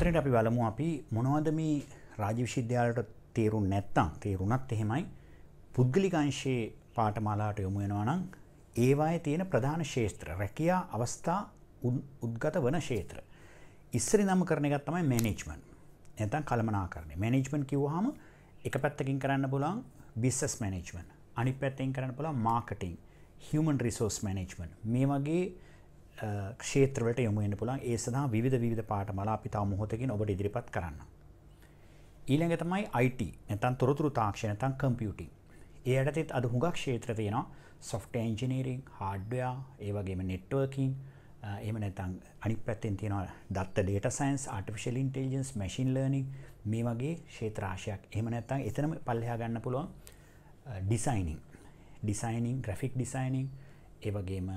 මෙතනට අපි බලමු අපි මොනවද මේ රාජ්‍ය විශ්වවිද්‍යාලයට තේරු නැත්තම් තේරුණත් එහෙමයි පුද්ගලිකංශයේ පාටමාලාට යොමු වෙනවා නම් ඒවායේ තියෙන ප්‍රධාන ශේත්‍ර රැකියා අවස්ථා උද්ගත වන ශේත්‍ර. ඉස්සරි නම් කරන එකක් තමයි මැනේජ්මන්ට්. නැත්නම් කළමනාකරණය. මැනේජ්මන්ට් කිව්වහම එක පැත්තකින් කරන්න පුළුවන් බිස්නස් මැනේජ්මන්ට්. අනිත් පැත්තෙන් කරන්න පුළුවන් මාකටිං, හියුමන් රිසෝස් මැනේජ්මන්ට්. මේ වගේ ක්ෂේත්‍රවලට යොමු වෙන්න පුළුවන් ඒ සඳහා විවිධ විවිධ පාඨමාලා අපි තව මොහොතකින් ඔබට ඉදිරිපත් කරන්න. ඊළඟ තමයි IT නැත්නම් තොරතුරු තාක්ෂණ නැත්නම් computing. ඒ යටතේත් අද හුඟක් ක්ෂේත්‍ර තියෙනවා software engineering, hardware, ඒ වගේම networking, එහෙම නැත්නම් අනිත් පැත්තෙන් තියෙනවා දත්ත data science, artificial intelligence, machine learning මේ වගේ ක්ෂේත්‍ර රාශියක්. එහෙම නැත්නම් එතනම පල්ලෙහා ගන්න පුළුවන් designing, designing, graphic designing, ඒ වගේම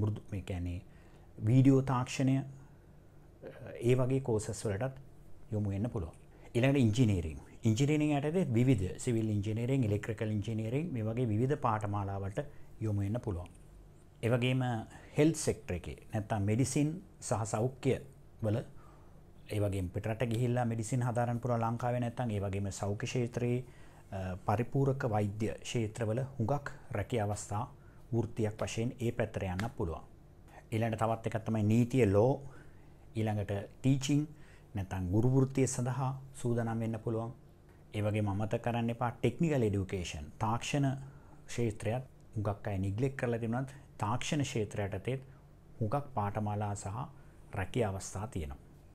මුරදු මේ කැනේ වීඩියෝ තාක්ෂණය ඒ වගේ කෝසස් වලටත් යොමු එන්න පුළුව ඉළඟට ඉංජිනීරීම් ඉංජිනීරින් යටතේ විධ සිවිල් ඉංජිනීරෙන් ඉලෙක්ට්‍රිකල් ඉංජිනීරින් මේ වගේ විධ පාටමාලාවට යොමු එන්න පුළුවන් එවගේම හෙල් සෙක්ට්‍ර එකේ නැත්තම් මෙඩිසින් සහ සෞඛ්‍ය වල ඒවගේ පිට ගිල්ලා මෙඩිසින් හදාරන් පුර ලංකාව නැත්තන් ඒවගේම සෞඛ්‍ය ෂේත්‍රයේ පරිපූරක වෛද්‍ය ෂේත්‍රවල හුඟක් රැකි අවස්ථා වෘත්තියක් වශයෙන් ඒ පැත්තර යන්න පුළුවන්. ඊළඟ තවත් එකක් තමයි නීතිය ලෝ ඊළඟට ටීචින් නැත්නම් ගුරු වෘත්තිය සඳහා සූදානම් වෙන්න පුළුවන්. ඒ වගේම අමතක කරන්න එපා ටෙක්නිකල් এডুকেෂන් තාක්ෂණ ක්ෂේත්‍රයත් හුඟක් අය නිග්ලෙක්ට් කරලා තිබුණත් තාක්ෂණ ක්ෂේත්‍රයට තෙත් හුඟක් පාඨමාලා සහ රැකියාවස්ථා තියෙනවා.